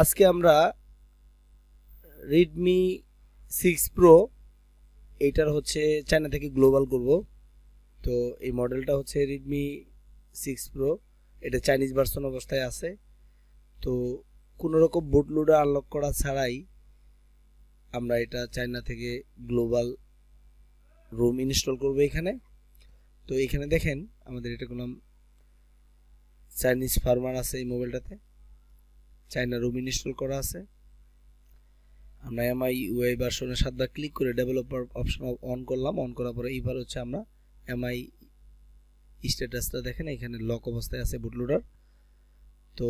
আজকে আমরা Redmi six pro এইটার হচ্ছে চায়না থেকে গ্লোবাল করব তো এই মডেলটা হচ্ছে রেডমি সিক্স প্রো এটা চাইনিজ ভার্সন অবস্থায় আছে তো কোনো রকম বুটলুডা আনলক করা ছাড়াই আমরা এটা চায়না থেকে গ্লোবাল রুম ইনস্টল করব এখানে তো এখানে দেখেন আমাদের এটা কোনো চাইনিজ ফার্মার আছে এই মোবাইলটাতে চায়না রুম ইনস্টল করা আছে আমরা এমআই ইউআই ভার্সনের সাতবার ক্লিক করে ডেভেলপার অপশন অন করলাম অন করার পরে এইবার হচ্ছে আমরা এমআই স্ট্যাটাসটা দেখেন এখানে লক অবস্থায় আছে বুটলোডার তো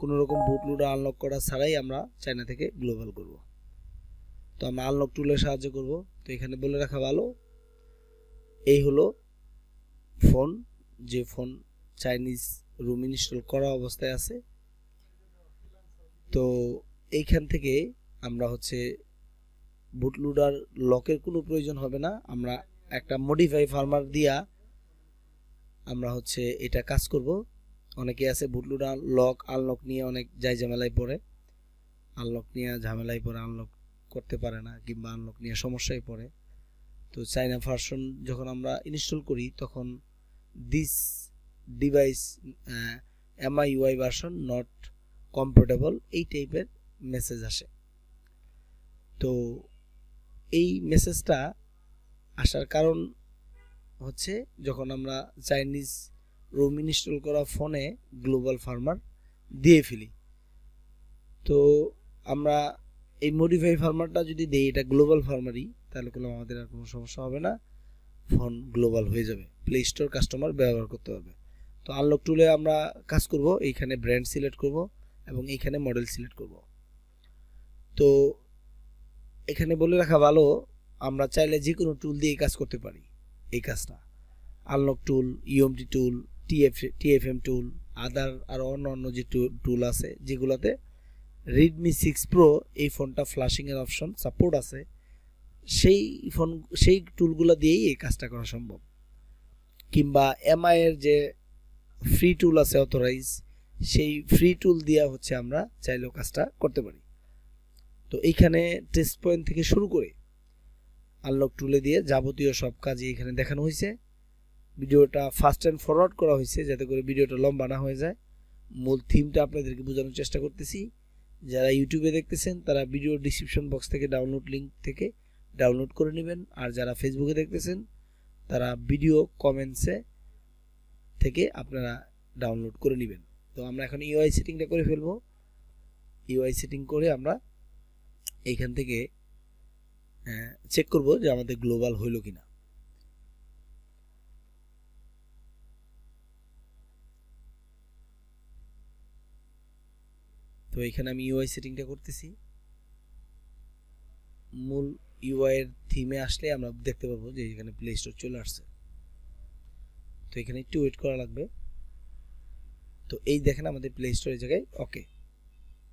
কোনো রকম বুটলোডার আনলক করা ছাড়াই আমরা চায়না থেকে গ্লোবাল করব তো আমরা আনলক টুলের সাহায্য করব তো এখানে বলে রাখা ভালো এই হলো ফোন যে ফোন চাইনিজ রুম ইনস্টল করা অবস্থায় আছে তো এইখান থেকে আমরা হচ্ছে বুটলুডার লকের কোনো প্রয়োজন হবে না আমরা একটা মডিফাই ফার্মার দিয়া আমরা হচ্ছে এটা কাজ করব অনেকে আছে বুটলুডার লক আনলক নিয়ে অনেক যাই ঝামেলায় পড়ে আনলক নিয়ে ঝামেলায় পড়ে আনলক করতে পারে না কিংবা আনলক নিয়ে সমস্যায় পড়ে তো চাইনা ভার্সন যখন আমরা ইনস্টল করি তখন this device MIUI version not comfortable এই টাইপের মেসেজ আসে তো এই মেসেজটা আসার কারণ হচ্ছে যখন আমরা চাইনিজ রোম ইনস্টল করা ফোনে গ্লোবাল ফার্মার দিয়ে ফেলি তো আমরা এই মডিফাই ফার্মারটা যদি দিই এটা গ্লোবাল ফার্মারই তাহলে কোনো আমাদের আর কোনো সমস্যা হবে না ফোন গ্লোবাল হয়ে যাবে প্লে স্টোর কাস্টমার ব্যবহার করতে পারবে তো আনলক টুলে আমরা কাজ করব এইখানে ব্র্যান্ড সিলেক্ট করব এবং এইখানে মডেল সিলেক্ট করব তো এখানে বলে রাখা ভালো আমরা চাইলে যে কোনো টুল দিয়ে এই কাজ করতে পারি এই কাজটা unlock tool UMT tool TF TFM tool other আর অন্য অন্য যে টুল আছে যেগুলোতে রিডমি সিক্স প্রো এই ফোনটা ফ্লাশিংয়ের অপশন সাপোর্ট আছে সেই ফোন সেই টুলগুলো দিয়েই এই কাজটা করা সম্ভব কিংবা এমআইয়ের যে ফ্রি টুল আছে অথরাইজ সেই ফ্রি টুল দিয়া হচ্ছে আমরা চাইলেও কাজটা করতে পারি তো এইখানে টেস্ট পয়েন্ট থেকে শুরু করে আনলক টুলে দিয়ে যাবতীয় সব কাজই এখানে দেখানো হয়েছে ভিডিওটা ফার্স্ট অ্যান্ড ফরওয়ার্ড করা হয়েছে যাতে করে ভিডিওটা লম্বা না হয়ে যায় মূল থিমটা আপনাদেরকে বোঝানোর চেষ্টা করতেছি যারা ইউটিউবে দেখতেছেন তারা ভিডিও ডিসক্রিপশন বক্স থেকে ডাউনলোড লিঙ্ক থেকে ডাউনলোড করে নেবেন আর যারা ফেসবুকে দেখতেছেন তারা ভিডিও কমেন্টসে থেকে আপনারা ডাউনলোড করে নেবেন তো আমরা এখন ইউআই e সেটিংটা করে ফেলবো ইউআই e সেটিং করে আমরা এইখান থেকে চেক হ্যাঁ, করব যে আমাদের গ্লোবাল হইল কিনা তো এখানে আমি ইউআই e সেটিংটা করতেছি মূল ইউআই এর থিমে আসলে আমরা দেখতে পাবো যে এখানে প্লে স্টোর চলে আসছে তো এখানে একটু ওয়েট করা লাগবে তো এই দেখেন আমাদের প্লে স্টোরের জায়গায় ওকে